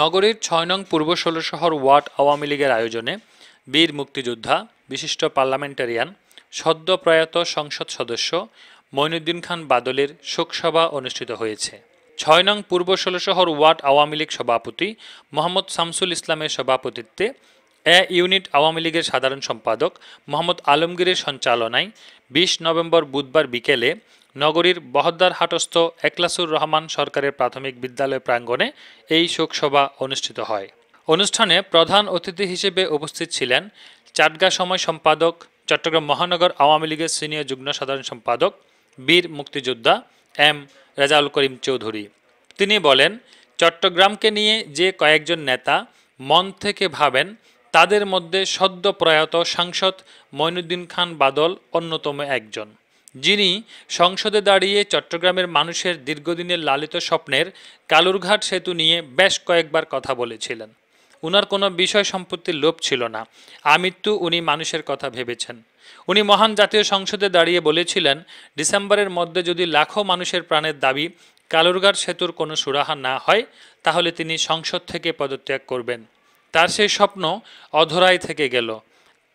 নগরীর ছয় নং পূর্ব শহর ওয়ার্ড আওয়ামী লীগের আয়োজনে বীর মুক্তিযোদ্ধা বিশিষ্ট পার্লামেন্টারিয়ান সদ্য প্রয়াত সংসদ সদস্য মঈনুদ্দিন খান বাদলের শোকসভা অনুষ্ঠিত হয়েছে ছয় নং পূর্ব শহর ওয়ার্ড আওয়ামী লীগ সভাপতি মোহাম্মদ শামসুল ইসলামের সভাপতিত্বে এ ইউনিট আওয়ামী লীগের সাধারণ সম্পাদক মোহাম্মদ আলমগীরের সঞ্চালনায় বিশ নভেম্বর বুধবার বিকেলে নগরীর হাটস্থ একলাসুর রহমান সরকারের প্রাথমিক বিদ্যালয় প্রাঙ্গণে এই শোকসভা অনুষ্ঠিত হয় অনুষ্ঠানে প্রধান অতিথি হিসেবে উপস্থিত ছিলেন চাটগা সময় সম্পাদক চট্টগ্রাম মহানগর আওয়ামী লীগের সিনিয়র যুগ্ম সাধারণ সম্পাদক বীর মুক্তিযোদ্ধা এম রেজাউল করিম চৌধুরী তিনি বলেন চট্টগ্রামকে নিয়ে যে কয়েকজন নেতা মন থেকে ভাবেন তাদের মধ্যে সদ্য প্রয়াত সাংসদ মঈনুদ্দিন খান বাদল অন্যতম একজন যিনি সংসদে দাঁড়িয়ে চট্টগ্রামের মানুষের দীর্ঘদিনের লালিত স্বপ্নের কালুরঘাট সেতু নিয়ে বেশ কয়েকবার কথা বলেছিলেন উনার কোনো বিষয় সম্পত্তির লোভ ছিল না আমৃত্যু উনি মানুষের কথা ভেবেছেন উনি মহান জাতীয় সংসদে দাঁড়িয়ে বলেছিলেন ডিসেম্বরের মধ্যে যদি লাখো মানুষের প্রাণের দাবি কালুরঘাট সেতুর কোনো সুরাহা না হয় তাহলে তিনি সংসদ থেকে পদত্যাগ করবেন তার সেই স্বপ্ন অধরাই থেকে গেল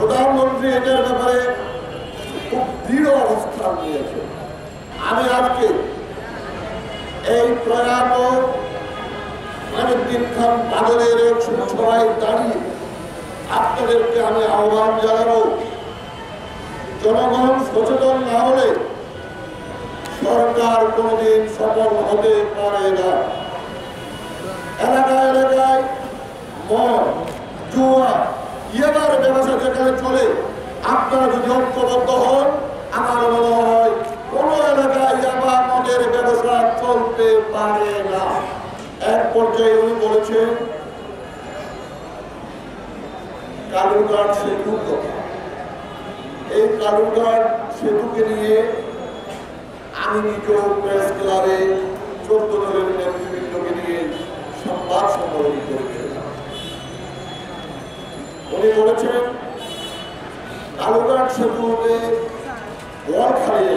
প্রধানমন্ত্রী এটার ব্যাপারে খুব দৃঢ় অবস্থান নিয়েছে আমি আজকে এই প্রয়াত অনেকদিন খান বাদলের সবাই দাঁড়িয়ে আপনাদেরকে আমি আহ্বান জানাবো জনগণ সচেতন না হলে সরকার কোনদিন সফল হতে পারে না এলাকায় এলাকায় মন জুয়া ইয়াবার ব্যবস্থা এলাকায় চলে আপনারা যদি ঐক্যবদ্ধ হন আমার মনে হয় কোন এলাকায় ইয়াবা মদের ব্যবসা চলতে পারে না এক পর্যায়ে উনি বলেছেন কালুরঘাট সেতু এই কালুরঘাট সেতুকে নিয়ে আমি নিজেও প্রেস ক্লাবে চোদ্দ দলের নেতৃবৃন্দকে নিয়ে সংবাদ সম্মেলন করেছিলাম উনি বলেছেন বন্দরাট সেতু হবে ওয়ার্ডখালি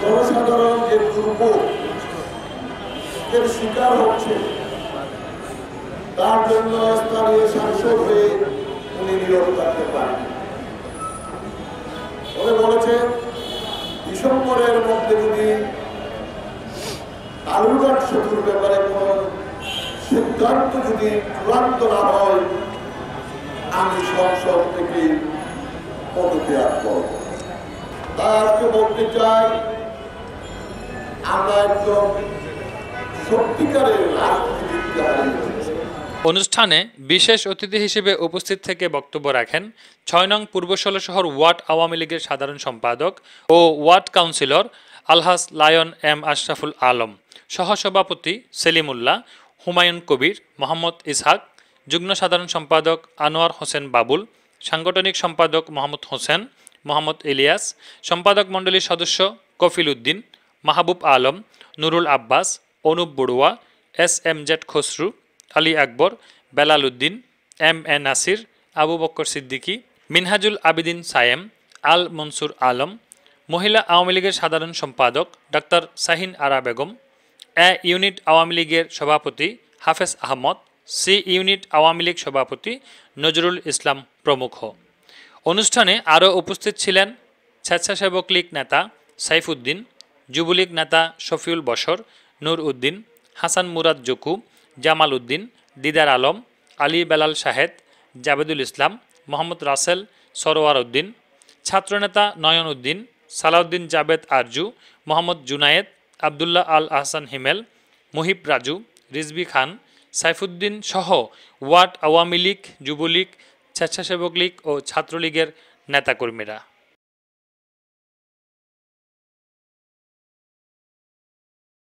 জনসাধারণ যে দুর্গ এর শিকার হচ্ছে তার জন্য স্থানীয় সাংসদ হয়ে উনি নীরব থাকতে পারেন বলেছে ডিসেম্বরের মধ্যে যদি আলুঘাট সেতুর ব্যাপারে কোনো সিদ্ধান্ত যদি চূড়ান্ত না হয় আমি সংসদ থেকে পদত্যাগ করব বলতে আমরা একজন সত্যিকারের অনুষ্ঠানে বিশেষ অতিথি হিসেবে উপস্থিত থেকে বক্তব্য রাখেন ছয় নং পূর্ব শহর ওয়ার্ড আওয়ামী লীগের সাধারণ সম্পাদক ও ওয়ার্ড কাউন্সিলর আলহাস লায়ন এম আশরাফুল আলম সহসভাপতি সেলিমুল্লাহ হুমায়ুন কবির মোহাম্মদ ইসহাক যুগ্ম সাধারণ সম্পাদক আনোয়ার হোসেন বাবুল সাংগঠনিক সম্পাদক মোহাম্মদ হোসেন মোহাম্মদ ইলিয়াস সম্পাদক মণ্ডলীর সদস্য Kafil Uddin Mahbub Alam Nurul Abbas Anup Barua S M Z Khasru Ali Akbar Belal Uddin M A Nasir Abu Bakkar Siddiqui Minhajul Abedin Sayem Al Mansur Alam মহিলা আওয়ামী লীগের সাধারণ সম্পাদক doctor Shahin Ara Begum A unit Awami লীগের সভাপতি হাফেজ আহমদ সি ইউনিট আওয়ামী লীগ সভাপতি নজরুল ইসলাম প্রমুখ অনুষ্ঠানে আরও উপস্থিত ছিলেন স্বেচ্ছাসেবক লীগ নেতা সাইফুদ্দিন যুবলীগ নেতা শফিউল বসর নূর উদ্দিন হাসান মুরাদ জকু জামাল উদ্দিন দিদার আলম আলী বেলাল শাহেদ জাবেদুল ইসলাম মোহাম্মদ রাসেল সরোয়ার উদ্দিন ছাত্রনেতা নয়ন উদ্দিন সালাউদ্দিন জাবেদ আরজু মোহাম্মদ জুনায়েদ আবদুল্লাহ আল আহসান হিমেল মুহিব রাজু রিজবি খান সাইফুদ্দিন সহ ওয়ার্ড আওয়ামী লীগ যুবলীগ স্বেচ্ছাসেবক লীগ ও ছাত্রলীগের নেতাকর্মীরা